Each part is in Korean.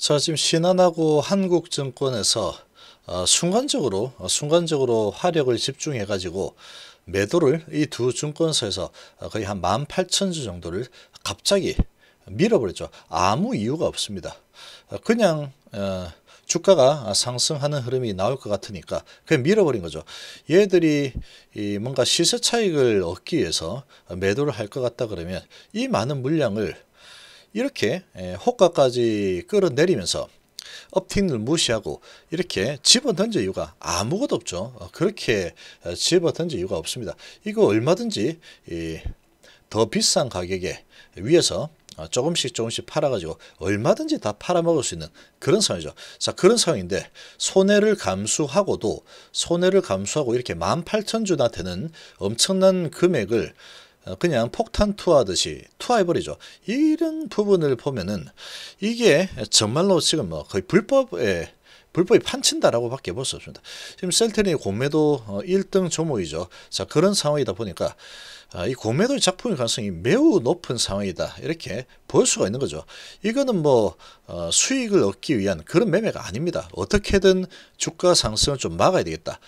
자 지금 신한하고 한국증권에서 어, 순간적으로 어, 순간적으로 화력을 집중해 가지고 매도를 이 두 증권사에서 어, 거의 한 18,000주 정도를 갑자기 밀어버렸죠. 아무 이유가 없습니다. 그냥 주가가 상승하는 흐름이 나올 것 같으니까 그냥 밀어버린 거죠. 얘들이 뭔가 시세 차익을 얻기 위해서 매도를 할 것 같다 그러면 이 많은 물량을 이렇게 예, 호가까지 끌어내리면서 업팅을 무시하고 이렇게 집어던질 이유가 아무것도 없죠. 어, 그렇게 어, 집어던질 이유가 없습니다. 이거 얼마든지 더 비싼 가격에 위에서 어, 조금씩 조금씩 팔아가지고 얼마든지 다 팔아먹을 수 있는 그런 상황이죠. 자 그런 상황인데 손해를 감수하고도 손해를 감수하고 이렇게 18,000주나 되는 엄청난 금액을 어, 그냥 폭탄 투하듯이 투하해버리죠. 이런 부분을 보면은 이게 정말로 지금 뭐 거의 불법에 불법이 판친다라고 밖에 볼 수 없습니다. 지금 셀트리의 공매도 1등 어, 조목이죠. 자, 그런 상황이다 보니까 아, 이 공매도의 작품의 가능성이 매우 높은 상황이다. 이렇게 볼 수가 있는 거죠. 이거는 뭐 어, 수익을 얻기 위한 그런 매매가 아닙니다. 어떻게든 주가 상승을 좀 막아야 되겠다.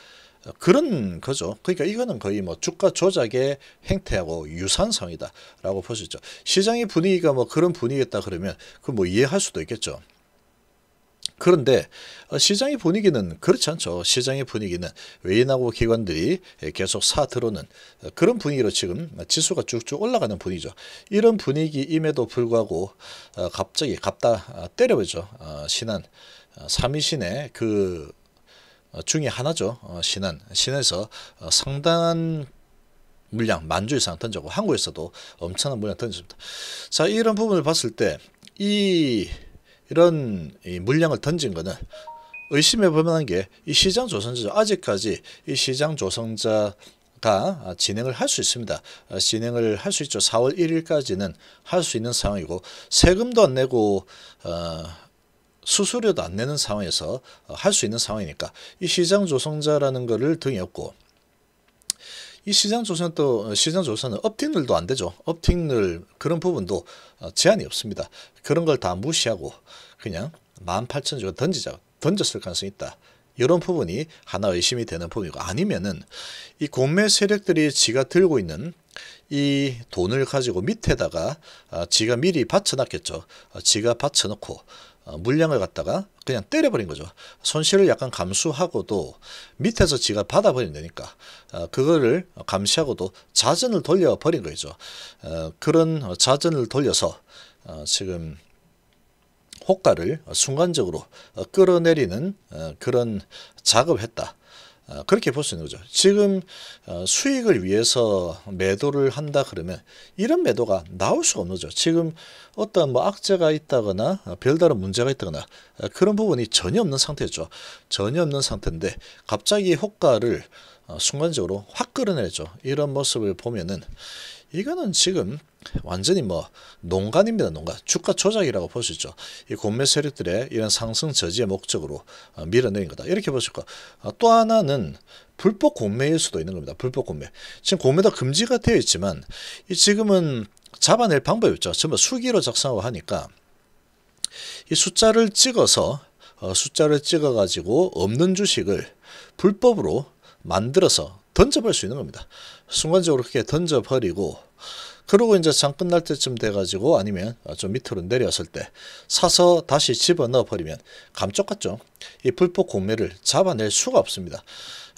그런 거죠. 그러니까 이거는 거의 뭐 주가 조작의 행태하고 유산성이다라고 보시죠. 시장의 분위기가 뭐 그런 분위기였다 그러면 그 뭐 이해할 수도 있겠죠. 그런데 어, 시장의 분위기는 그렇지 않죠. 시장의 분위기는 외인하고 기관들이 예, 계속 사 들어오는 어, 그런 분위기로 지금 지수가 쭉쭉 올라가는 분위기죠. 이런 분위기임에도 불구하고 어, 갑자기 갑다 때려보죠. 신한 삼위신의 그 어, 중에 하나죠. 어, 신은 신에서 어, 상당한 물량 만주 이상 던져고 한국에서도 엄청난 물량 던졌습니다. 자 이런 부분을 봤을 때이 이런 이 물량을 던진 거는 의심해 보면 게이 시장 조성자 아직까지 이 시장 조성자 다 진행을 할 수 있습니다. 어, 진행을 할 수 있죠. 4월 1일까지는 할 수 있는 상황이고 세금도 안 내고 어, 수수료도 안 내는 상황에서 어, 할수 있는 상황이니까 이 시장 조성자라는 거를 등에 업고 이 시장 조선 또 어, 시장 조선은 업팅률도 안 되죠. 업팅률 그런 부분도 어, 제한이 없습니다. 그런 걸 다 무시하고 그냥 18,000주가 던지자 던졌을 가능성이 있다. 이런 부분이 하나 의심이 되는 부분이고 아니면은 이 공매 세력들이 지가 들고 있는 이 돈을 가지고 밑에다가 지가 미리 받쳐놨겠죠. 지가 받쳐놓고 어, 물량을 갖다가 그냥 때려버린 거죠. 손실을 약간 감수하고도 밑에서 지가 받아버린다니까 어, 그거를 감시하고도 자전을 돌려버린 거죠. 어, 그런 자전을 돌려서 지금 호가를 순간적으로 끌어내리는 그런 작업했다. 어, 그렇게 볼 수 있는 거죠. 지금 어, 수익을 위해서 매도를 한다 그러면 이런 매도가 나올 수가 없는 거죠. 지금 어떤 뭐 악재가 있다거나 어, 별다른 문제가 있다거나 그런 부분이 전혀 없는 상태죠. 전혀 없는 상태인데 갑자기 효과를 어, 순간적으로 확 끌어내죠. 이런 모습을 보면은 이거는 지금 완전히 뭐 농간입니다. 농간. 주가 조작이라고 볼 수 있죠. 이 공매 세력들의 이런 상승 저지의 목적으로 어, 밀어내린 거다. 이렇게 보실 거. 어, 또 하나는 불법 공매일 수도 있는 겁니다. 불법 공매. 지금 공매도 금지가 되어 있지만 이 지금은 잡아낼 방법이 없죠. 전부 수기로 작성하고 하니까 이 숫자를 찍어서 숫자를 찍어 가지고 없는 주식을 불법으로 만들어서 던져버릴 수 있는 겁니다. 순간적으로 그렇게 던져버리고 그러고 이제 장 끝날 때쯤 돼가지고 아니면 좀 밑으로 내렸을 때 사서 다시 집어넣어 버리면 감쪽같죠. 이 불법 공매를 잡아낼 수가 없습니다.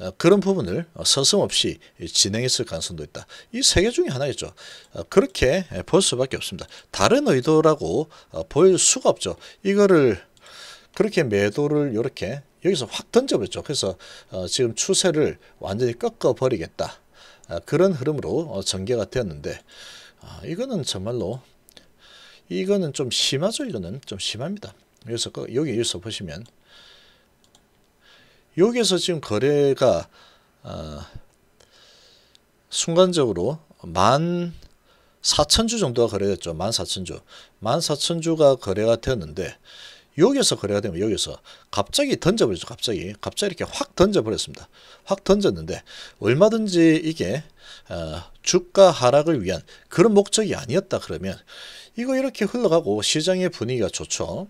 어, 그런 부분을 서슴없이 진행했을 가능성도 있다. 이 세 개 중에 하나겠죠. 어, 그렇게 볼 수밖에 없습니다. 다른 의도라고 어, 보일 수가 없죠. 이거를 그렇게 매도를 이렇게 여기서 확 던져버렸죠. 그래서 어, 지금 추세를 완전히 꺾어버리겠다. 아, 그런 흐름으로 어, 전개가 되었는데 아, 이거는 정말로 이거는 좀 심하죠. 이거는 좀 심합니다. 여기서 여기 여기서 보시면 여기에서 지금 거래가 어, 순간적으로 만 사천 주 정도가 거래됐죠. 만 사천 주. 만 사천 주가 거래가 되었는데 여기서 거래가 되면 여기서 갑자기 던져버렸죠. 갑자기 갑자기 이렇게 확 던져버렸습니다. 확 던졌는데 얼마든지 이게 어, 주가 하락을 위한 그런 목적이 아니었다 그러면 이거 이렇게 흘러가고 시장의 분위기가 좋죠.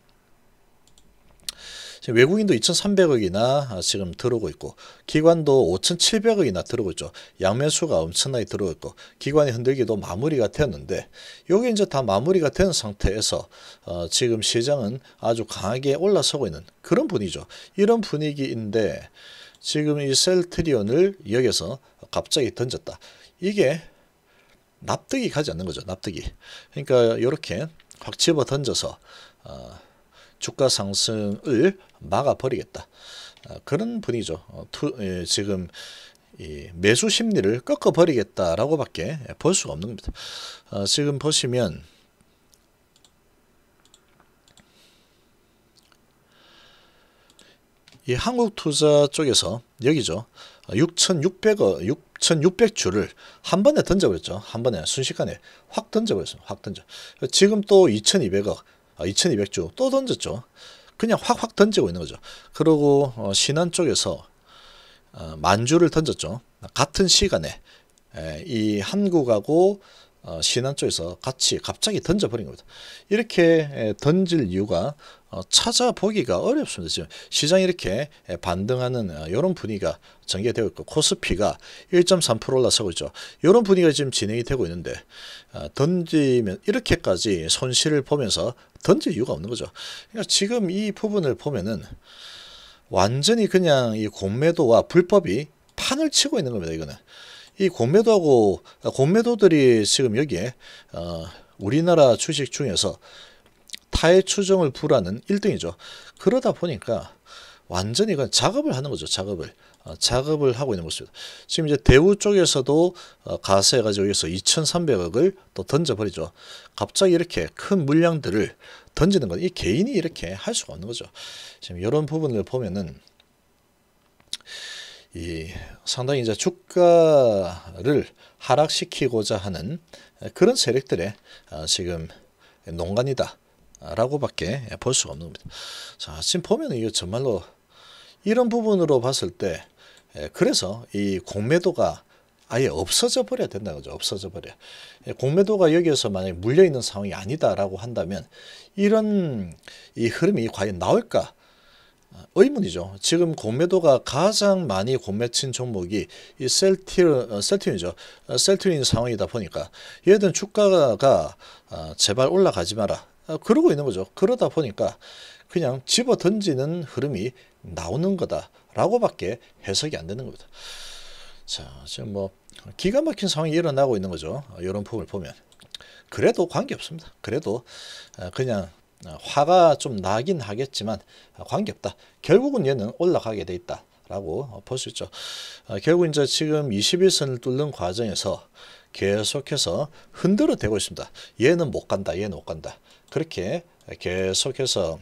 지금 외국인도 2,300억이나 지금 들어오고 있고 기관도 5,700억이나 들어오고 있죠. 양면수가 엄청나게 들어오고 기관이 흔들기도 마무리가 되었는데 여기 이제 다 마무리가 된 상태에서 어, 지금 시장은 아주 강하게 올라서고 있는 그런 분위기죠. 이런 분위기인데 지금 이 셀트리온을 여기서 갑자기 던졌다. 이게 납득이 가지 않는 거죠. 납득이. 그러니까 이렇게 확 집어 던져서 어, 주가 상승을 막아버리겠다. 아, 그런 분이죠. 어, 예, 지금 매수 심리를 꺾어버리겠다라고 밖에 볼 수가 없는 겁니다. 아, 지금 보시면 이 한국투자 쪽에서 여기죠. 6,600어 아, 6,600주를 한 번에 던져버렸죠. 한 번에 순식간에 확 던져버렸어요. 확 던져. 지금 또 2,200억 2200주 아, 또 던졌죠. 그냥 확확 던지고 있는 거죠. 그리고 어, 신안 쪽에서 어, 만주를 던졌죠. 같은 시간에 에, 이 한국하고 어, 신안 쪽에서 같이 갑자기 던져버린 겁니다. 이렇게 던질 이유가 어, 찾아보기가 어렵습니다. 지금 시장이 이렇게 반등하는 이런 어, 분위기가 전개되고 있고 코스피가 1.3% 올라서고 있죠. 이런 분위기가 지금 진행이 되고 있는데 어, 던지면 이렇게까지 손실을 보면서 던질 이유가 없는 거죠. 그러니까 지금 이 부분을 보면은 완전히 그냥 이 공매도와 불법이 판을 치고 있는 겁니다. 이거는. 이 공매도하고 공매도들이 지금 여기에 어, 우리나라 주식 중에서 타의 추정을 불하는 1등이죠. 그러다 보니까 완전히 그냥 작업을 하는 거죠. 작업을. 어, 작업을 하고 있는 것입니다. 지금 이제 대우 쪽에서도 어, 가세해가지고 여기서 2,300억을 또 던져버리죠. 갑자기 이렇게 큰 물량들을 던지는 건 이 개인이 이렇게 할 수가 없는 거죠. 지금 이런 부분을 보면은 이 상당히 이제 주가를 하락시키고자 하는 그런 세력들의 어, 지금 농간이다라고밖에 볼 수가 없는 겁니다. 자, 지금 보면 이거 정말로 이런 부분으로 봤을 때 그래서 이 공매도가 아예 없어져 버려야 된다 그죠 없어져 버려 공매도가 여기에서 만약 에 물려 있는 상황이 아니다라고 한다면 이런 이 흐름이 과연 나올까 의문이죠. 지금 공매도가 가장 많이 공매친 종목이 이 셀틸, 어, 셀틴이죠. 어, 셀틴인 상황이다 보니까 얘들은 주가가 아, 제발 올라가지 마라. 아, 그러고 있는 거죠. 그러다 보니까 그냥 집어 던지는 흐름이 나오는 거다라고밖에 해석이 안 되는 겁니다. 자, 지금 뭐 기가 막힌 상황이 일어나고 있는 거죠. 어, 이런 품을 보면. 그래도 관계없습니다. 그래도 그냥 어, 화가 좀 나긴 하겠지만 어, 관계없다. 결국은 얘는 올라가게 돼 있다. 라고 어, 볼수 있죠. 결국 이제 지금 21선을 뚫는 과정에서 계속해서 흔들어 대고 있습니다. 얘는 못 간다. 얘는 못 간다. 그렇게 계속해서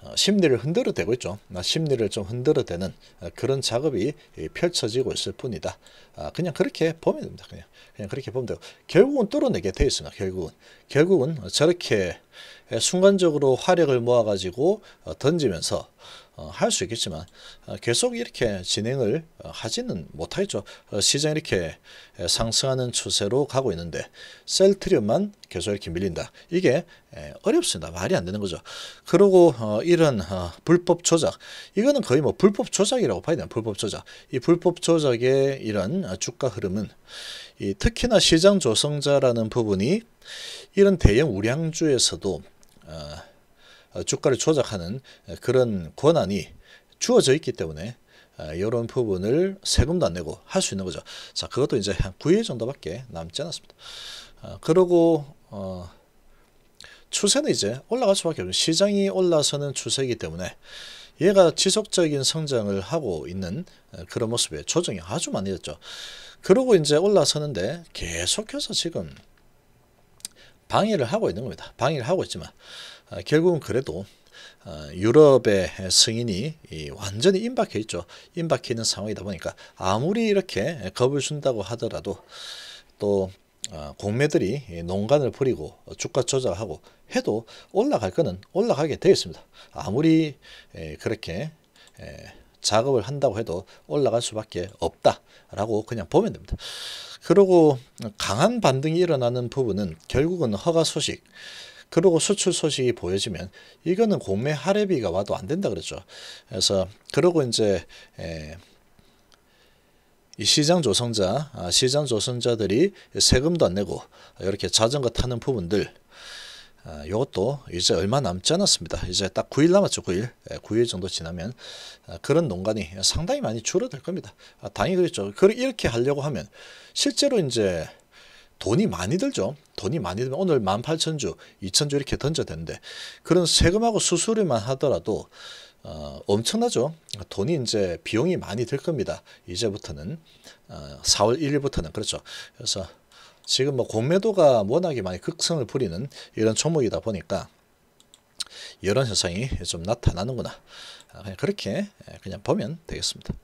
어, 심리를 흔들어대고 있죠. 아, 심리를 좀 흔들어대는 아, 그런 작업이 펼쳐지고 있을 뿐이다. 아, 그냥 그렇게 보면 됩니다. 그냥, 그냥 그렇게 보면 되고 결국은 뚫어내게 되어 있습니다. 결국은 결국은 저렇게 순간적으로 화력을 모아가지고 어, 던지면서 어, 할 수 있겠지만 어, 계속 이렇게 진행을 어, 하지는 못하겠죠. 시장 이렇게 상승하는 추세로 가고 있는데 셀트리온만 계속 이렇게 밀린다. 이게 어렵습니다. 말이 안 되는 거죠. 그리고 이런 불법 조작 이거는 거의 뭐 불법 조작이라고 봐야 되나 불법 조작. 이 불법 조작의 이런 주가 흐름은 이, 특히나 시장 조성자라는 부분이 이런 대형 우량주에서도 어, 주가를 조작하는 그런 권한이 주어져 있기 때문에 이런 아, 부분을 세금도 안 내고 할 수 있는 거죠. 자, 그것도 이제 한 9일 정도밖에 남지 않았습니다. 아, 그러고 어, 추세는 이제 올라갈 수밖에 없죠. 시장이 올라서는 추세이기 때문에 얘가 지속적인 성장을 하고 있는 그런 모습에 조정이 아주 많이 됐죠. 그러고 이제 올라서는데 계속해서 지금 방해를 하고 있는 겁니다. 방해를 하고 있지만 아, 결국은 그래도 아, 유럽의 승인이 이, 완전히 임박해 있죠. 임박해 있는 상황이다 보니까 아무리 이렇게 겁을 준다고 하더라도 또 아, 공매들이 농간을 부리고 주가 조작하고 해도 올라갈 거는 올라가게 되어 있습니다. 아무리 에, 그렇게 에, 작업을 한다고 해도 올라갈 수밖에 없다라고 그냥 보면 됩니다. 그러고 강한 반등이 일어나는 부분은 결국은 허가 소식 그러고 수출 소식이 보여지면 이거는 공매 할애비가 와도 안 된다 그랬죠. 그래서 그러고 이제 에, 이 시장 조성자, 아, 시장 조성자들이 세금도 안 내고 이렇게 자전거 타는 부분들 이것도 아, 이제 얼마 남지 않았습니다. 이제 딱 9일 남았죠. 9일. 9일 예, 정도 지나면 아, 그런 농간이 상당히 많이 줄어들 겁니다. 당연히 아, 그렇죠. 그걸 이렇게 하려고 하면 실제로 이제 돈이 많이 들죠. 돈이 많이 들면 오늘 18,000주, 2,000주 이렇게 던져야 되는데 그런 세금하고 수수료만 하더라도 어, 엄청나죠. 돈이 이제 비용이 많이 들 겁니다. 이제부터는 어, 4월 1일부터는 그렇죠. 그래서 지금 뭐 공매도가 워낙에 많이 극성을 부리는 이런 종목이다 보니까 이런 현상이 좀 나타나는구나. 아, 그냥 그렇게 예, 그냥 보면 되겠습니다.